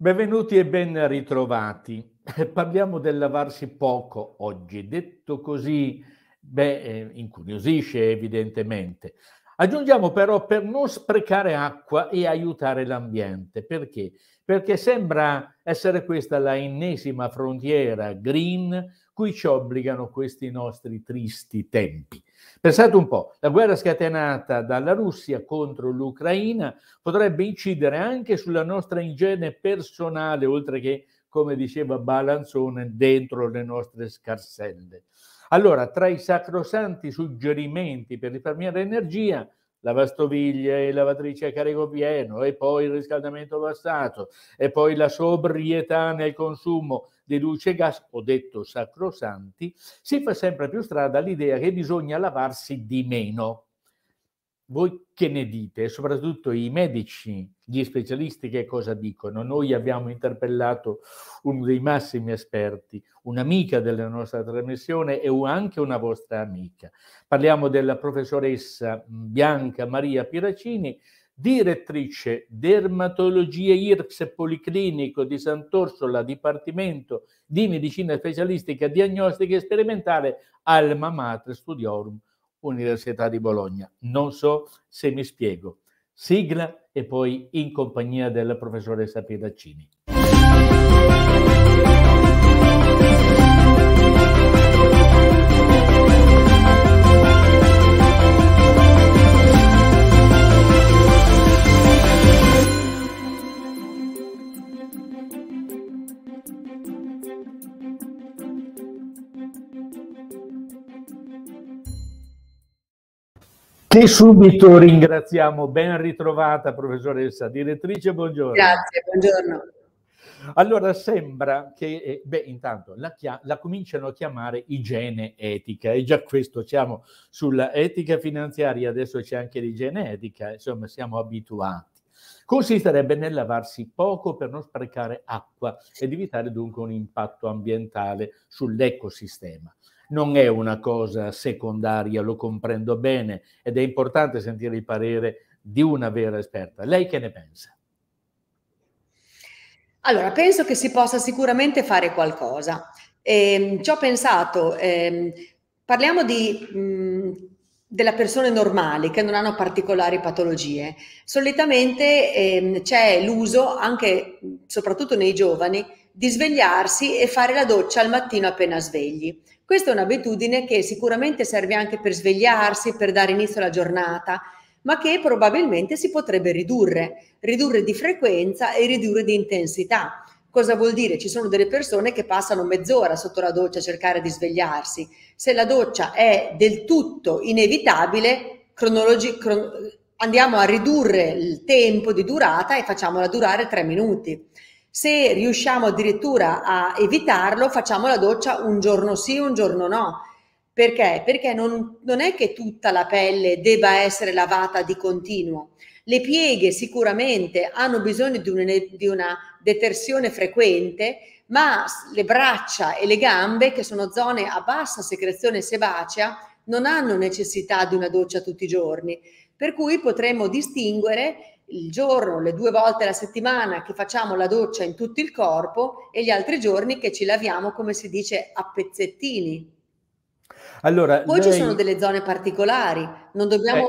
Benvenuti e ben ritrovati. Parliamo del lavarsi poco oggi. Detto così, beh, eh, incuriosisce evidentemente. Aggiungiamo però per non sprecare acqua e aiutare l'ambiente. Perché? Perché sembra essere questa la ennesima frontiera green cui ci obbligano questi nostri tristi tempi. Pensate un po', la guerra scatenata dalla Russia contro l'Ucraina potrebbe incidere anche sulla nostra igiene personale, oltre che, come diceva Balanzone, dentro le nostre scarselle. Allora, tra i sacrosanti suggerimenti per risparmiare energia, lavastoviglie e lavatrice a carico pieno, e poi il riscaldamento passato, e poi la sobrietà nel consumo, dei Dulcegas, ho detto sacrosanti, si fa sempre più strada l'idea che bisogna lavarsi di meno. Voi che ne dite? Soprattutto i medici, gli specialisti che cosa dicono? Noi abbiamo interpellato uno dei massimi esperti, un'amica della nostra trasmissione e anche una vostra amica. Parliamo della professoressa Bianca Maria Piracini, direttrice dermatologia IRCS Policlinico di Sant'Orsola, Dipartimento di Medicina Specialistica Diagnostica e Sperimentale, Alma Mater Studiorum, Università di Bologna. Non so se mi spiego. Sigla e poi in compagnia della professoressa Piedaccini. che subito ringraziamo. Ben ritrovata, professoressa. Direttrice, buongiorno. Grazie, buongiorno. Allora sembra che, eh, beh, intanto la, la, cominciano a chiamare igiene etica e già questo siamo sulla etica finanziaria, adesso c'è anche l'igiene etica, insomma siamo abituati. Consisterebbe nel lavarsi poco per non sprecare acqua ed evitare dunque un impatto ambientale sull'ecosistema non è una cosa secondaria, lo comprendo bene ed è importante sentire il parere di una vera esperta. Lei che ne pensa? Allora, penso che si possa sicuramente fare qualcosa. E, ehm, ci ho pensato, ehm, parliamo di... Mh, mm, delle persone normali che non hanno particolari patologie. Solitamente ehm, c'è l'uso, anche soprattutto nei giovani, di svegliarsi e fare la doccia al mattino appena svegli. Questa è un'abitudine che sicuramente serve anche per svegliarsi, per dare inizio alla giornata, ma che probabilmente si potrebbe ridurre, ridurre di frequenza e ridurre di intensità. Cosa vuol dire? Ci sono delle persone che passano mezz'ora sotto la doccia a cercare di svegliarsi. Se la doccia è del tutto inevitabile, cronologi- cron- andiamo a ridurre il tempo di durata e facciamola durare tre minuti. Se riusciamo addirittura a evitarlo, facciamo la doccia un giorno sì, un giorno no. Perché? Perché non, non è che tutta la pelle debba essere lavata di continuo. Le pieghe sicuramente hanno bisogno di, un, di una detersione frequente, ma le braccia e le gambe, che sono zone a bassa secrezione sebacea, non hanno necessità di una doccia tutti i giorni. Per cui potremmo distinguere il giorno, le due volte alla settimana che facciamo la doccia in tutto il corpo e gli altri giorni che ci laviamo, come si dice, a pezzettini. Allora, Poi lei... ci sono delle zone particolari, non dobbiamo...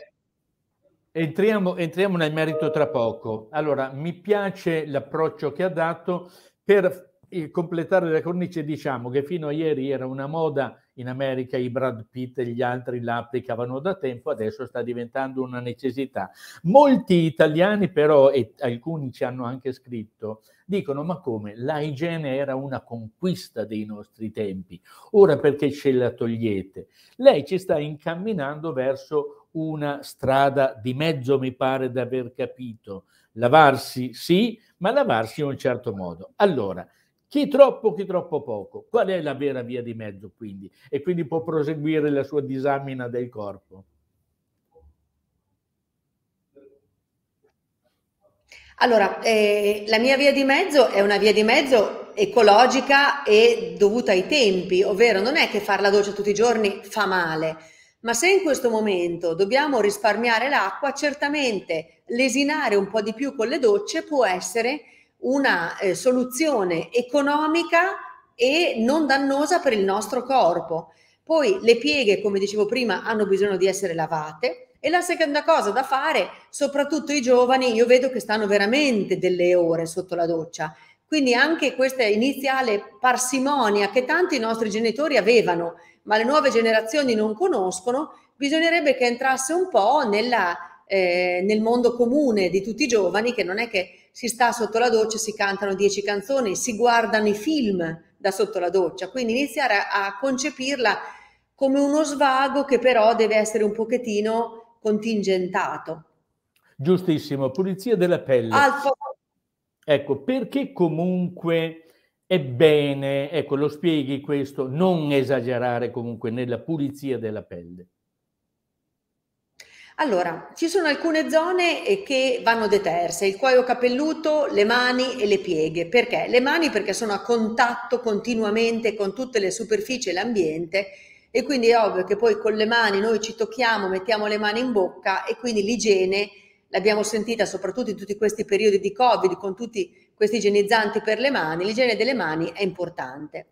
Eh, entriamo, entriamo nel merito tra poco. Allora, mi piace l'approccio che ha dato per completare la cornice diciamo che fino a ieri era una moda in America, i Brad Pitt e gli altri la applicavano da tempo, adesso sta diventando una necessità. Molti italiani però, e alcuni ci hanno anche scritto, dicono ma come la igiene era una conquista dei nostri tempi, ora perché ce la togliete? Lei ci sta incamminando verso una strada di mezzo, mi pare di aver capito. Lavarsi sì, ma lavarsi in un certo modo. Allora, chi troppo, chi troppo poco. Qual è la vera via di mezzo quindi? E quindi può proseguire la sua disamina del corpo. Allora, eh, la mia via di mezzo è una via di mezzo ecologica e dovuta ai tempi, ovvero non è che fare la doccia tutti i giorni fa male, ma se in questo momento dobbiamo risparmiare l'acqua, certamente lesinare un po' di più con le docce può essere una eh, soluzione economica e non dannosa per il nostro corpo. Poi le pieghe, come dicevo prima, hanno bisogno di essere lavate. E la seconda cosa da fare, soprattutto i giovani, io vedo che stanno veramente delle ore sotto la doccia. Quindi anche questa iniziale parsimonia che tanti nostri genitori avevano, ma le nuove generazioni non conoscono, bisognerebbe che entrasse un po' nella, eh, nel mondo comune di tutti i giovani, che non è che si sta sotto la doccia, si cantano 10 canzoni, si guardano i film da sotto la doccia, quindi iniziare a, a concepirla come uno svago che però deve essere un pochettino contingentato. Giustissimo, pulizia della pelle. Alfa. Ecco, perché comunque è bene, ecco, lo spieghi questo, non esagerare comunque nella pulizia della pelle. Allora, ci sono alcune zone eh, che vanno deterse, il cuoio capelluto, le mani e le pieghe. Perché? Le mani perché sono a contatto continuamente con tutte le superfici e l'ambiente e quindi è ovvio che poi con le mani noi ci tocchiamo, mettiamo le mani in bocca e quindi l'igiene l'abbiamo sentita soprattutto in tutti questi periodi di Covid con tutti questi igienizzanti per le mani, l'igiene delle mani è importante.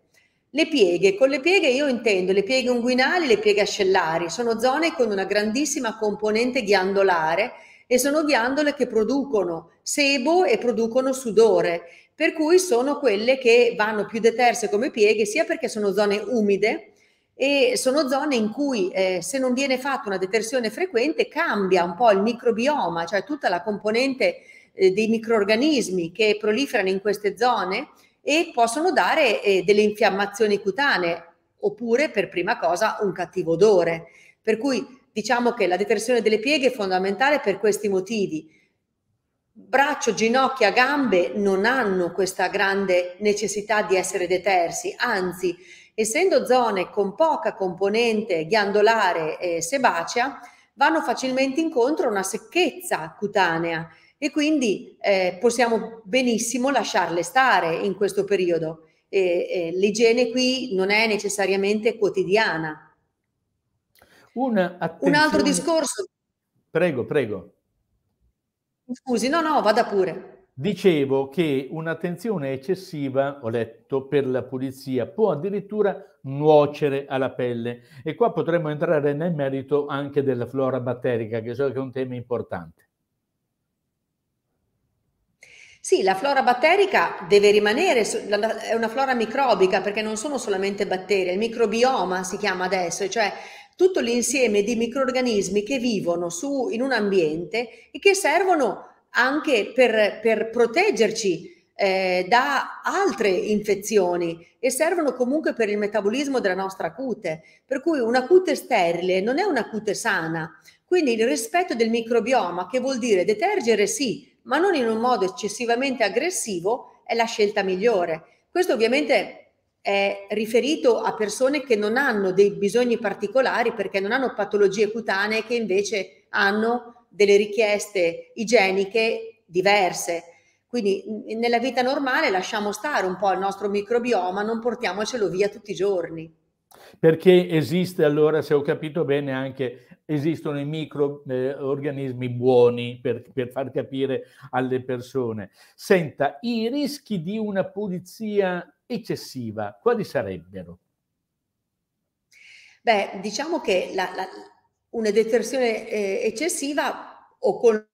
Le pieghe, con le pieghe io intendo le pieghe unguinali e le pieghe ascellari, sono zone con una grandissima componente ghiandolare e sono ghiandole che producono sebo e producono sudore, per cui sono quelle che vanno più deterse come pieghe, sia perché sono zone umide e sono zone in cui eh, se non viene fatta una detersione frequente cambia un po' il microbioma, cioè tutta la componente eh, dei microorganismi che proliferano in queste zone e possono dare eh, delle infiammazioni cutanee oppure per prima cosa un cattivo odore. Per cui diciamo che la detersione delle pieghe è fondamentale per questi motivi. Braccio, ginocchia, gambe non hanno questa grande necessità di essere detersi, anzi, essendo zone con poca componente ghiandolare e sebacea, vanno facilmente incontro a una secchezza cutanea e quindi eh, possiamo benissimo lasciarle stare in questo periodo. E, e, l'igiene qui non è necessariamente quotidiana. Un altro discorso. Prego, prego. Scusi, no, no, vada pure. Dicevo che un'attenzione eccessiva, ho letto, per la pulizia può addirittura nuocere alla pelle. E qua potremmo entrare nel merito anche della flora batterica, che so che è un tema importante. Sì, la flora batterica deve rimanere, è una flora microbica perché non sono solamente batterie, il microbioma si chiama adesso, cioè tutto l'insieme di microorganismi che vivono su, in un ambiente e che servono anche per, per proteggerci eh, da altre infezioni e servono comunque per il metabolismo della nostra cute. Per cui una cute sterile non è una cute sana. Quindi il rispetto del microbioma, che vuol dire detergere sì ma non in un modo eccessivamente aggressivo, è la scelta migliore. Questo ovviamente è riferito a persone che non hanno dei bisogni particolari perché non hanno patologie cutanee che invece hanno delle richieste igieniche diverse. Quindi mhmm, nella vita normale lasciamo stare un po' il nostro microbioma, non portiamocelo via tutti i giorni. Perché esiste allora, se ho capito bene, anche esistono i microorganismi eh, buoni per, per, far capire alle persone. Senta, i rischi di una pulizia eccessiva quali sarebbero? Beh, diciamo che la, la, una detersione eh, eccessiva o con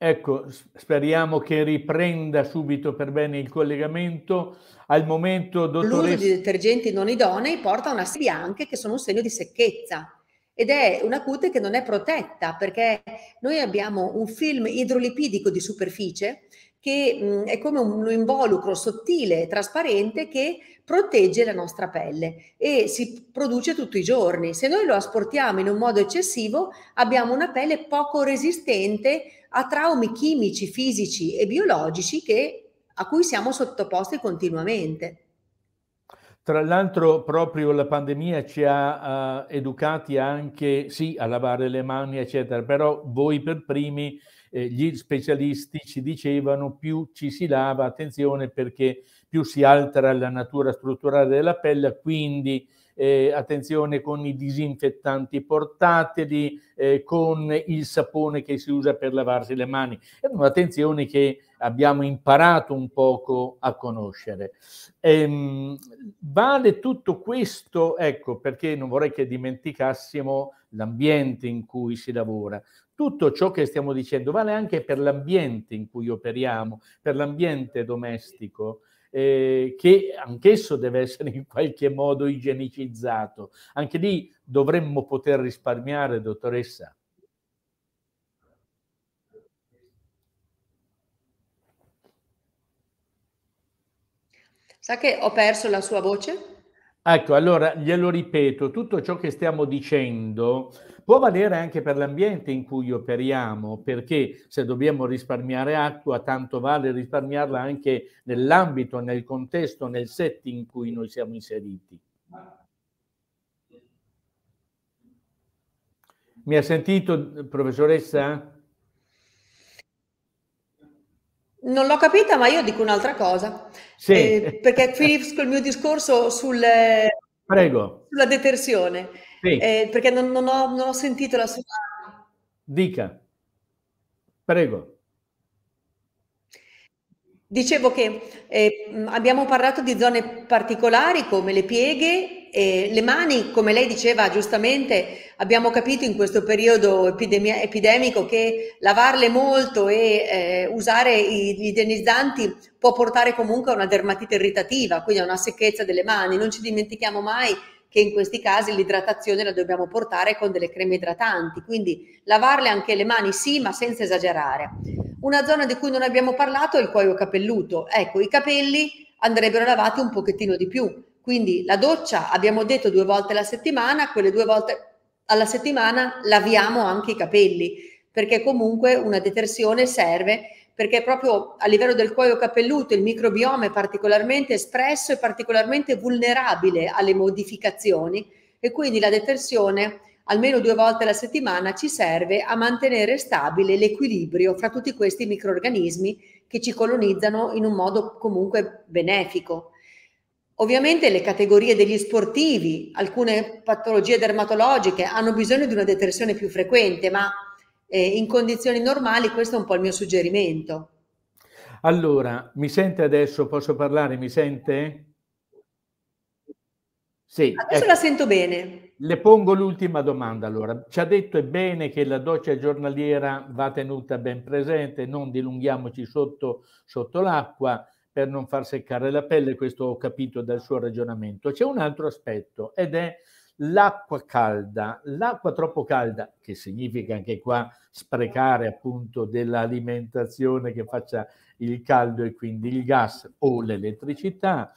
Ecco, speriamo che riprenda subito per bene il collegamento. Al momento, dottoressa... L'uso di detergenti non idonei porta a una serie anche che sono un segno di secchezza ed è una cute che non è protetta perché noi abbiamo un film idrolipidico di superficie che mh, è come un involucro sottile e trasparente che protegge la nostra pelle e si produce tutti i giorni. Se noi lo asportiamo in un modo eccessivo, abbiamo una pelle poco resistente a traumi chimici, fisici e biologici che, a cui siamo sottoposti continuamente. Tra l'altro proprio la pandemia ci ha uh, educati anche, sì, a lavare le mani, eccetera, però voi per primi eh, gli specialisti ci dicevano più ci si lava, attenzione perché più si altera la natura strutturale della pelle, quindi eh, attenzione con i disinfettanti portatili, eh, con il sapone che si usa per lavarsi le mani. È un'attenzione che abbiamo imparato un poco a conoscere. Ehm, vale tutto questo, ecco perché non vorrei che dimenticassimo l'ambiente in cui si lavora. Tutto ciò che stiamo dicendo vale anche per l'ambiente in cui operiamo, per l'ambiente domestico. Eh, che anch'esso deve essere in qualche modo igienicizzato. Anche lì dovremmo poter risparmiare, dottoressa. Sa che ho perso la sua voce? Ecco, allora glielo ripeto, tutto ciò che stiamo dicendo può valere anche per l'ambiente in cui operiamo, perché se dobbiamo risparmiare acqua, tanto vale risparmiarla anche nell'ambito, nel contesto, nel setting in cui noi siamo inseriti. Mi ha sentito, professoressa? Non l'ho capita, ma io dico un'altra cosa. Sì. Eh, perché finisco il mio discorso sul, Prego. sulla detersione. Sì. Eh, perché non, non, ho, non, ho, sentito la sua... Dica. Prego. Dicevo che eh, abbiamo parlato di zone particolari come le pieghe eh, le mani, come lei diceva giustamente, abbiamo capito in questo periodo epidemia, epidemico che lavarle molto e eh, usare gli igienizzanti può portare comunque a una dermatite irritativa, quindi a una secchezza delle mani. Non ci dimentichiamo mai che in questi casi l'idratazione la dobbiamo portare con delle creme idratanti, quindi lavarle anche le mani sì, ma senza esagerare. Una zona di cui non abbiamo parlato è il cuoio capelluto. Ecco, i capelli andrebbero lavati un pochettino di più quindi la doccia abbiamo detto due volte alla settimana, quelle due volte alla settimana laviamo anche i capelli, perché comunque una detersione serve perché proprio a livello del cuoio capelluto il microbioma è particolarmente espresso e particolarmente vulnerabile alle modificazioni e quindi la detersione almeno due volte alla settimana ci serve a mantenere stabile l'equilibrio fra tutti questi microorganismi che ci colonizzano in un modo comunque benefico. Ovviamente le categorie degli sportivi, alcune patologie dermatologiche hanno bisogno di una detersione più frequente, ma eh, in condizioni normali questo è un po' il mio suggerimento. Allora, mi sente adesso? Posso parlare? Mi sente? Sì. Adesso ecco. la sento bene. Le pongo l'ultima domanda allora. Ci ha detto è bene che la doccia giornaliera va tenuta ben presente, non dilunghiamoci sotto, sotto l'acqua per non far seccare la pelle, questo ho capito dal suo ragionamento. C'è un altro aspetto ed è l'acqua calda, l'acqua troppo calda, che significa anche qua sprecare appunto dell'alimentazione che faccia il caldo e quindi il gas o l'elettricità.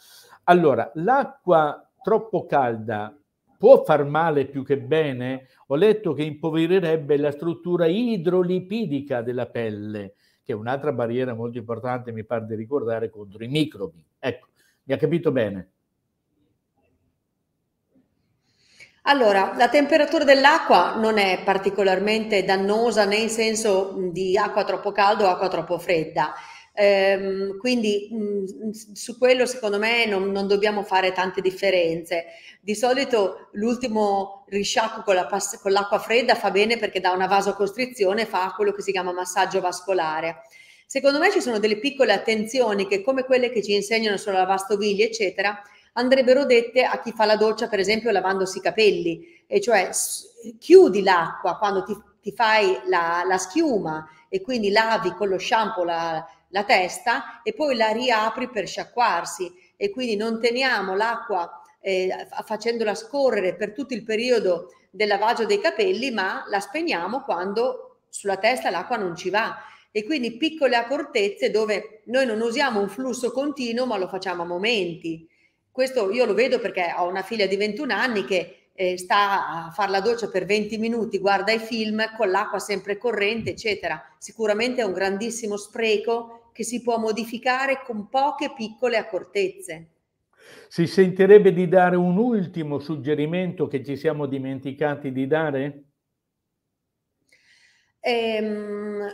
Allora, l'acqua troppo calda può far male più che bene? Ho letto che impoverirebbe la struttura idrolipidica della pelle che è un'altra barriera molto importante, mi pare di ricordare, contro i microbi. Ecco, mi ha capito bene? Allora, la temperatura dell'acqua non è particolarmente dannosa né in senso di acqua troppo calda o acqua troppo fredda. Ehm, quindi mh, mm, su quello secondo me non, non, dobbiamo fare tante differenze. Di solito l'ultimo risciacquo con, la pas- con l'acqua fredda fa bene perché da una vasocostrizione fa quello che si chiama massaggio vascolare. Secondo me ci sono delle piccole attenzioni che come quelle che ci insegnano sulla lavastoviglie, eccetera, andrebbero dette a chi fa la doccia, per esempio, lavandosi i capelli, e cioè chiudi l'acqua quando ti, ti fai la, la, schiuma e quindi lavi con lo shampoo la, la testa e poi la riapri per sciacquarsi e quindi non teniamo l'acqua eh, facendola scorrere per tutto il periodo del lavaggio dei capelli, ma la spegniamo quando sulla testa l'acqua non ci va. E quindi piccole accortezze dove noi non usiamo un flusso continuo, ma lo facciamo a momenti. Questo io lo vedo perché ho una figlia di 21 anni che eh, sta a fare la doccia per 20 minuti, guarda i film con l'acqua sempre corrente, eccetera. Sicuramente è un grandissimo spreco che si può modificare con poche piccole accortezze. Si sentirebbe di dare un ultimo suggerimento che ci siamo dimenticati di dare? Ehm,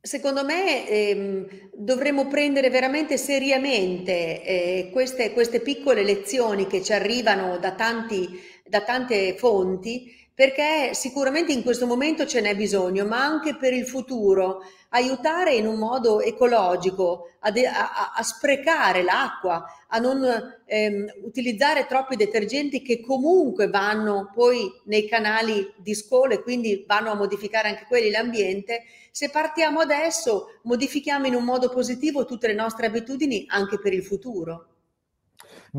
secondo me ehm, dovremmo prendere veramente seriamente eh, queste, queste piccole lezioni che ci arrivano da tanti da tante fonti perché sicuramente in questo momento ce n'è bisogno, ma anche per il futuro, aiutare in un modo ecologico a, de- a-, a sprecare l'acqua, a non ehm, utilizzare troppi detergenti che comunque vanno poi nei canali di e quindi vanno a modificare anche quelli l'ambiente. Se partiamo adesso, modifichiamo in un modo positivo tutte le nostre abitudini anche per il futuro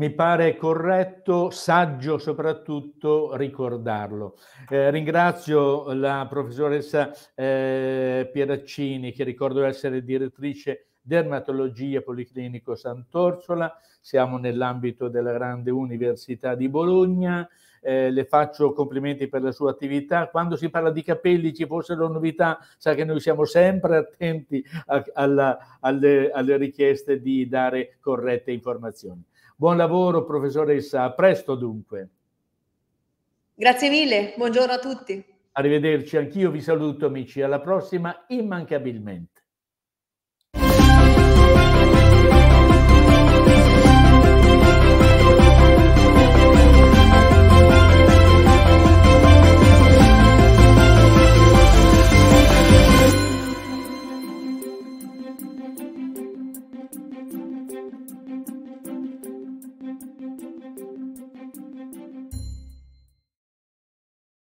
mi pare corretto, saggio soprattutto ricordarlo. Eh, ringrazio la professoressa eh, Pieraccini, che ricordo essere direttrice dermatologia Policlinico Sant'Orsola, siamo nell'ambito della grande Università di Bologna. Eh, le faccio complimenti per la sua attività. Quando si parla di capelli ci fossero novità, sa che noi siamo sempre attenti a, alla, alle, alle richieste di dare corrette informazioni. Buon lavoro, professoressa. A presto dunque. Grazie mille, buongiorno a tutti. Arrivederci, anch'io vi saluto amici, alla prossima immancabilmente.